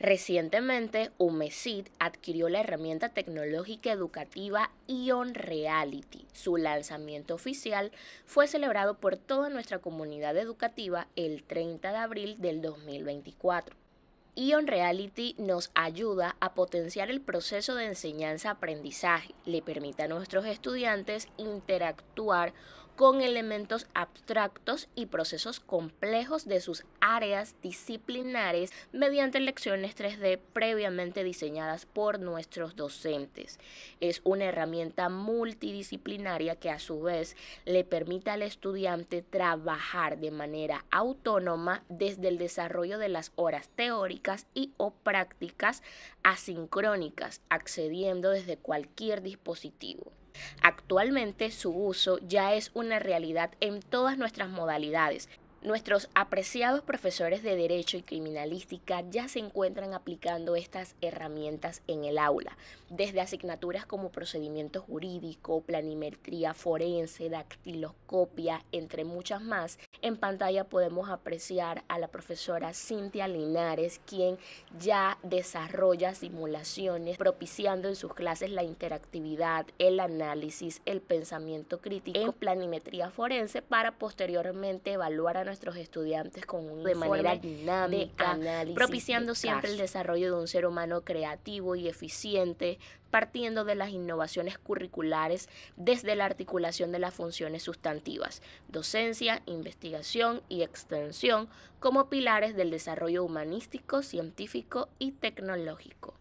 Recientemente, UMESID adquirió la herramienta tecnológica educativa Ion Reality. Su lanzamiento oficial fue celebrado por toda nuestra comunidad educativa el 30 de abril del 2024. Ion Reality nos ayuda a potenciar el proceso de enseñanza-aprendizaje, le permite a nuestros estudiantes interactuar con elementos abstractos y procesos complejos de sus áreas disciplinares mediante lecciones 3D previamente diseñadas por nuestros docentes. Es una herramienta multidisciplinaria que a su vez le permite al estudiante trabajar de manera autónoma desde el desarrollo de las horas teóricas y o prácticas asincrónicas, accediendo desde cualquier dispositivo. Actualmente su uso ya es una realidad en todas nuestras modalidades, Nuestros apreciados profesores de Derecho y Criminalística ya se encuentran aplicando estas herramientas en el aula, desde asignaturas como procedimiento jurídico, planimetría forense, dactiloscopia, entre muchas más. En pantalla podemos apreciar a la profesora Cintia Linares, quien ya desarrolla simulaciones, propiciando en sus clases la interactividad, el análisis, el pensamiento crítico en planimetría forense para posteriormente evaluar a nuestros estudiantes con un de manera dinámica, propiciando siempre el desarrollo de un ser humano creativo y eficiente, partiendo de las innovaciones curriculares desde la articulación de las funciones sustantivas, docencia, investigación y extensión como pilares del desarrollo humanístico, científico y tecnológico.